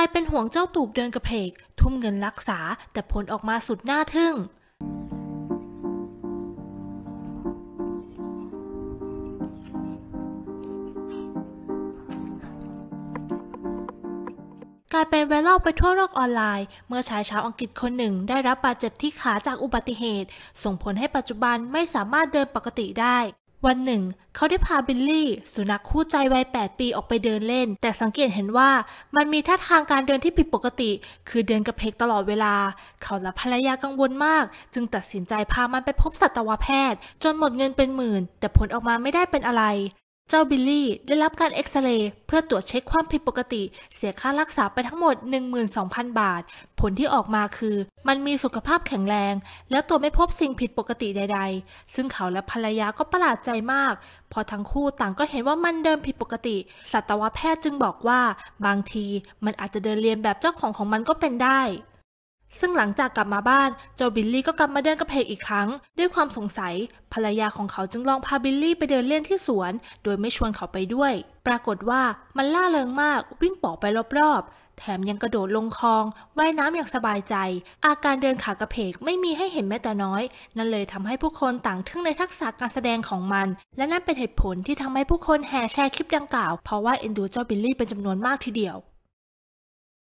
ายเป็นห่วงเจ้าตูบเดินกระเพก ทุ่มเงินรักษาแต่ผลออกมาสุดน่าทึ่ง กลายเป็นไวรัลไปทั่วโลกออนไลน์ เมื่อชายชาวอังกฤษคนหนึ่งได้รับบาดเจ็บที่ขาจากอุบัติเหตุ ส่งผลให้ปัจจุบันไม่สามารถเดินปกติได้วันหนึ่ง เขาได้พาบิลลี่ สุนัขคู่ใจวัย 8 ปีออกไปเดินเล่น แต่สังเกตเห็นว่ามันมีท่าทางการเดินที่ผิดปกติ คือเดินกระเพกตลอดเวลา เขาและภรรยากังวลมาก จึงตัดสินใจพามันไปพบสัตวแพทย์ จนหมดเงินเป็นหมื่น แต่ผลออกมาไม่ได้เป็นอะไรเจ้าบิลลี่ได้รับการเอ็กซเรย์เพื่อตรวจเช็คความผิดปกติเสียค่ารักษาไปทั้งหมด 12,000 บาท ผลที่ออกมาคือ มันมีสุขภาพแข็งแรง แล้วตัวไม่พบสิ่งผิดปกติใดๆ ซึ่งเขาและภรรยาก็ประหลาดใจมาก พอทั้งคู่ต่างก็เห็นว่ามันเดิมผิดปกติ สัตวแพทย์จึงบอกว่าบางทีมันอาจจะเดินเรียนแบบเจ้าของของมันก็เป็นได้ซึ่งหลังจากกลับมาบ้าน เจ้าบิลลี่ก็กลับมาเดินกระเพกอีกครั้ง ด้วยความสงสัย ภรรยาของเขาจึงลองพาบิลลี่ไปเดินเล่นที่สวน โดยไม่ชวนเขาไปด้วย ปรากฏว่ามันล่าเริงมาก วิ่งป่อไปรอบๆแถมยังกระโดดลงคลองว่ายน้ำอย่างสบายใจ อาการเดินขากระเพกไม่มีให้เห็นแม้แต่น้อย นั่นเลยทำให้ผู้คนต่างทึ่งในทักษะการแสดงของมัน และนั่นเป็นเหตุผลที่ทำให้ผู้คนแห่แชร์คลิปดังกล่าวเพราะว่าเอ็นดูเจ้าบิลลี่เป็นจำนวนมากทีเดียว